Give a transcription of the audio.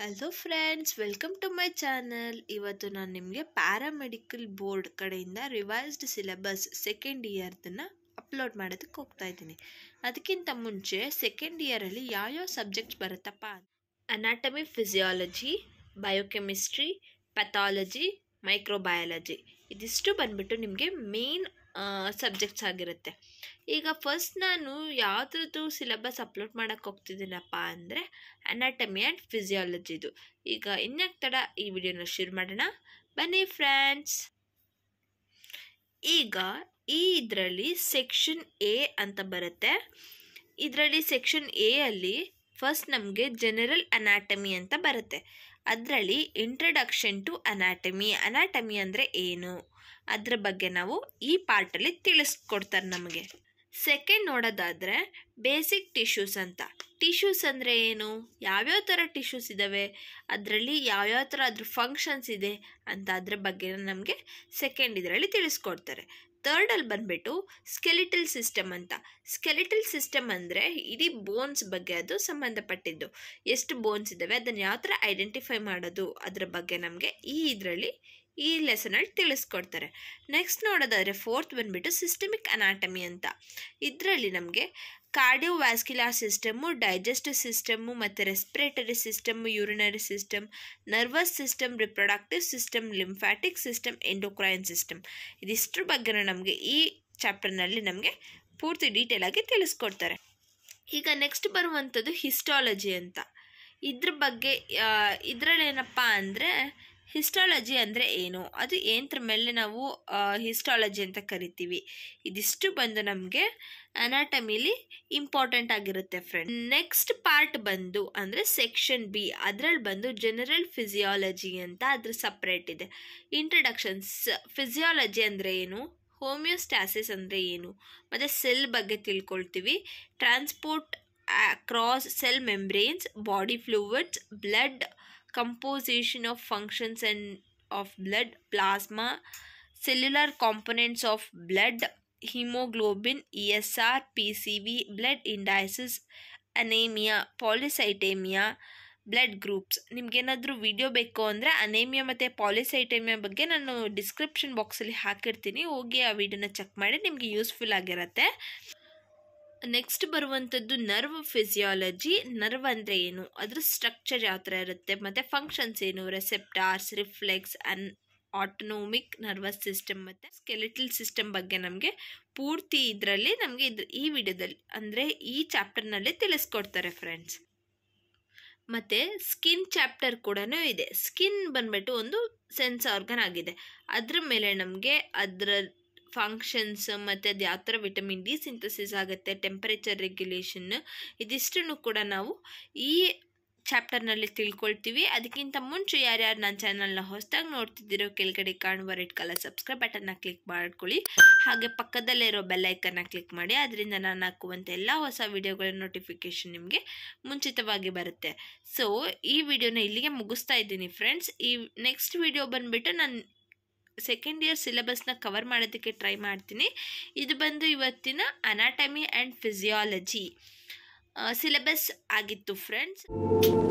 hello friends welcome to my channel ಇವತ್ತು ನಾನು ನಿಮಗೆ ಪ್ಯಾರಾಮೆಡಿಕಲ್ ಬೋರ್ಡ್ ಕಡೆಯಿಂದ ರಿವೈಸ್ಡ್ ಸಿಲೆಬಸ್ ಸೆಕೆಂಡ್ ಇಯರ್ದನ್ನು ಅಪ್ಲೋಡ್ ಮಾಡೋದಕ್ಕೆ ಹೋಗ್ತಾ ಇದ್ದೀನಿ ಅದಕ್ಕಿಂತ ಮುಂಚೆ ಸೆಕೆಂಡ್ ಇಯರಲ್ಲಿ ಯಾವ್ಯಾವ ಸಬ್ಜೆಕ್ಟ್ಸ್ ಬರುತ್ತಪ್ಪ anatomy physiology biochemistry pathology microbiology ಇದಿಷ್ಟು ಬಂದ್ಬಿಟ್ಟು ನಿಮಗೆ ಮೇನ್ ಸಬ್ಜೆಕ್ಟ್ಸ್ ಆಗಿರುತ್ತೆ ಈಗ ಫಸ್ಟ್ ನಾನು ಯಾವುದ್ರದ್ದು ಸಿಲೆಬಸ್ ಅಪ್ಲೋಡ್ ಮಾಡೋಕ್ಕೆ ಹೋಗ್ತಿದ್ದೀನಪ್ಪ ಅಂದರೆ ಅನಾಟಮಿ ಆ್ಯಂಡ್ ಫಿಸಿಯಾಲಜಿದು ಈಗ ತಡ ಈ ವಿಡಿಯೋನ ಶುರು ಮಾಡೋಣ ಬನ್ನಿ ಫ್ರೆಂಡ್ಸ್ ಈಗ ಈ ಇದರಲ್ಲಿ ಸೆಕ್ಷನ್ ಎ ಅಂತ ಬರುತ್ತೆ ಇದರಲ್ಲಿ ಸೆಕ್ಷನ್ ಎ ಅಲ್ಲಿ ಫಸ್ಟ್ ನಮಗೆ ಜನರಲ್ ಅನಾಟಮಿ ಅಂತ ಬರುತ್ತೆ ಅದರಲ್ಲಿ ಇಂಟ್ರಡಕ್ಷನ್ ಟು ಅನಾಟಮಿ ಅನಾಟಮಿ ಅಂದರೆ ಏನು ಅದರ ಬಗ್ಗೆ ನಾವು ಈ ಪಾರ್ಟಲ್ಲಿ ತಿಳಿಸ್ಕೊಡ್ತಾರೆ ನಮಗೆ ಸೆಕೆಂಡ್ ನೋಡೋದಾದರೆ ಬೇಸಿಕ್ ಟಿಶ್ಯೂಸ್ ಅಂತ ಟಿಶ್ಯೂಸ್ ಅಂದರೆ ಏನು ಯಾವ್ಯಾವ ಥರ ಟಿಶ್ಯೂಸ್ ಇದ್ದಾವೆ ಅದರಲ್ಲಿ ಯಾವ್ಯಾವ ಥರ ಅದ್ರ ಫಂಕ್ಷನ್ಸ್ ಇದೆ ಅಂತ ಅದ್ರ ಬಗ್ಗೆ ನಮಗೆ ಸೆಕೆಂಡ್ ಇದರಲ್ಲಿ ತಿಳಿಸ್ಕೊಡ್ತಾರೆ ತರ್ಡಲ್ಲಿ ಬಂದುಬಿಟ್ಟು ಸ್ಕೆಲಿಟಲ್ ಸಿಸ್ಟಮ್ ಅಂತ ಸ್ಕೆಲಿಟಲ್ ಸಿಸ್ಟಮ್ ಅಂದರೆ ಇಡೀ ಬೋನ್ಸ್ ಬಗ್ಗೆ ಅದು ಸಂಬಂಧಪಟ್ಟಿದ್ದು ಎಷ್ಟು ಬೋನ್ಸ್ ಇದ್ದಾವೆ ಅದನ್ನು ಯಾವ ಥರ ಐಡೆಂಟಿಫೈ ಮಾಡೋದು ಅದರ ಬಗ್ಗೆ ನಮಗೆ ಈ ಇದರಲ್ಲಿ ಈ ಲೆಸನಲ್ಲಿ ತಿಳಿಸ್ಕೊಡ್ತಾರೆ ನೆಕ್ಸ್ಟ್ ನೋಡೋದಾದರೆ ಫೋರ್ತ್ ಬಂದುಬಿಟ್ಟು ಸಿಸ್ಟಮಿಕ್ ಅನಾಟಮಿ ಅಂತ ಇದರಲ್ಲಿ ನಮಗೆ ಕಾರ್ಡಿಯೋವ್ಯಾಸ್ಕ್ಯುಲಾರ್ ಸಿಸ್ಟಮು ಡೈಜೆಸ್ಟಿವ್ ಸಿಸ್ಟಮು ಮತ್ತು respiratory system urinary system nervous system reproductive system lymphatic system endocrine system ಇದಿಷ್ಟರ ಬಗ್ಗೆನೂ ನಮಗೆ ಈ ಚಾಪ್ಟರ್ನಲ್ಲಿ ನಮಗೆ ಪೂರ್ತಿ ಡೀಟೇಲಾಗಿ ತಿಳಿಸ್ಕೊಡ್ತಾರೆ ಈಗ ನೆಕ್ಸ್ಟ್ ಬರುವಂಥದ್ದು ಹಿಸ್ಟಾಲಜಿ ಅಂತ ಇದ್ರ ಬಗ್ಗೆ ಇದರಲ್ಲಿ ಏನಪ್ಪ ಅಂದರೆ ಹಿಸ್ಟಾಲಜಿ ಅಂದರೆ ಏನು ಅದು ಏನತ್ರ ಮೇಲೆ ನಾವು ಹಿಸ್ಟಾಲಜಿ ಅಂತ ಕರಿತೀವಿ ಇದಿಷ್ಟು ಬಂದು ನಮಗೆ ಅನಾಟಮಿಲಿ ಇಂಪಾರ್ಟೆಂಟ್ ಆಗಿರುತ್ತೆ ಫ್ರೆಂಡ್ ನೆಕ್ಸ್ಟ್ ಪಾರ್ಟ್ ಬಂದು ಅಂದರೆ ಸೆಕ್ಷನ್ ಬಿ ಅದರಲ್ಲಿ ಬಂದು ಜನರಲ್ ಫಿಸಿಯಾಲಜಿ ಅಂತ ಅದ್ರ ಸಪ್ರೇಟ್ ಇದೆ ಇಂಟ್ರಡಕ್ಷನ್ಸ್ ಫಿಸಿಯಾಲಜಿ ಅಂದರೆ ಏನು ಹೋಮಿಯೋಸ್ಟ್ಯಾಸಿಸ್ ಅಂದರೆ ಏನು ಮತ್ತು ಸೆಲ್ ಬಗ್ಗೆ ತಿಳ್ಕೊಳ್ತೀವಿ transport across cell membranes body fluids blood composition of functions and of blood plasma cellular components of blood hemoglobin esr pcv blood indices groups nimge blood groups ನಿಮಗೇನಾದರೂ video ಬೇಕು ಅಂದರೆ ಅನೇಮಿಯಾ ಮತ್ತು ಪಾಲಿಸೈಟೇಮಿಯಾ ಬಗ್ಗೆ ನಾನು ಡಿಸ್ಕ್ರಿಪ್ಷನ್ ಬಾಕ್ಸಲ್ಲಿ ಹಾಕಿರ್ತೀನಿ ಹೋಗಿ ಆ ವಿಡಿಯೋನ ಚೆಕ್ ಮಾಡಿ ನಿಮಗೆ ಯೂಸ್ಫುಲ್ ಆಗಿರುತ್ತೆ ನೆಕ್ಸ್ಟ್ ಬರುವಂಥದ್ದು ನರ್ವ್ ಫಿಸಿಯಾಲಜಿ ನರ್ವ್ ಅಂದರೆ ಏನು ಅದ್ರ ಸ್ಟ್ರಕ್ಚರ್ ಯಾವ ಥರ ಇರುತ್ತೆ ಮತ್ತು ಫಂಕ್ಷನ್ಸ್ ಏನು receptors reflex and autonomic nervous system ಮತ್ತು ಸ್ಕೆಲೆಟಲ್ ಸಿಸ್ಟಮ್ ಬಗ್ಗೆ ನಮಗೆ ಪೂರ್ತಿ ಇದರಲ್ಲಿ ನಮಗೆ ಇದ್ರ ಈ ವಿಡಿಯೋದಲ್ಲಿ ಅಂದರೆ ಈ ಚಾಪ್ಟರ್ನಲ್ಲಿ ತಿಳಿಸ್ಕೊಡ್ತಾರೆ ಫ್ರೆಂಡ್ಸ್ ಮತ್ತು ಸ್ಕಿನ್ ಚಾಪ್ಟರ್ ಕೂಡ ಇದೆ ಸ್ಕಿನ್ ಬಂದ್ಬಿಟ್ಟು ಒಂದು ಸೆನ್ಸ್ ಆರ್ಗನ್ ಆಗಿದೆ ಅದ್ರ ಮೇಲೆ ನಮಗೆ ಅದರ ಫಂಕ್ಷನ್ಸ್ ಮತ್ತು ಅದು ಯಾವ ಥರ ವಿಟಮಿನ್ ಡಿ ಸಿಂಥಸಿಸ್ ಆಗುತ್ತೆ ಟೆಂಪರೇಚರ್ ರೆಗ್ಯುಲೇಷನ್ ಇದಿಷ್ಟನ್ನು ಕೂಡ ನಾವು ಈ ಚಾಪ್ಟರ್ನಲ್ಲಿ ತಿಳ್ಕೊಳ್ತೀವಿ ಅದಕ್ಕಿಂತ ಮುಂಚೆ ಯಾರ್ಯಾರು ನನ್ನ ಚಾನಲ್ನ ಹೊಸದಾಗಿ ನೋಡ್ತಿದ್ದೀರೋ ಕೆಳಗಡೆ ಕಾಣುವ ರೆಡ್ ಕಲರ್ ಸಬ್ಸ್ಕ್ರೈಬ್ ಬಟನ್ನ ಕ್ಲಿಕ್ ಮಾಡ್ಕೊಳ್ಳಿ ಹಾಗೆ ಪಕ್ಕದಲ್ಲೇ ಇರೋ ಬೆಲ್ಲೈಕನ್ನ ಕ್ಲಿಕ್ ಮಾಡಿ ಅದರಿಂದ ನಾನು ಹಾಕುವಂಥ ಎಲ್ಲ ಹೊಸ ವಿಡಿಯೋಗಳ ನೋಟಿಫಿಕೇಷನ್ ನಿಮಗೆ ಮುಂಚಿತವಾಗಿ ಬರುತ್ತೆ ಸೊ ಈ ವಿಡಿಯೋನ ಇಲ್ಲಿಗೆ ಮುಗಿಸ್ತಾ ಇದ್ದೀನಿ ಫ್ರೆಂಡ್ಸ್ ಈ ನೆಕ್ಸ್ಟ್ ವಿಡಿಯೋ ಬಂದುಬಿಟ್ಟು ನಾನು ಸೆಕೆಂಡ್ ಇಯರ್ ಸಿಲೆಬಸ್ನ ಕವರ್ ಮಾಡೋದಕ್ಕೆ ಟ್ರೈ ಮಾಡ್ತೀನಿ ಇದು ಬಂದು ಇವತ್ತಿನ ಅನಾಟಮಿ ಆ್ಯಂಡ್ ಫಿಸಿಯಾಲಜಿ ಸಿಲೆಬಸ್ ಆಗಿತ್ತು ಫ್ರೆಂಡ್ಸ್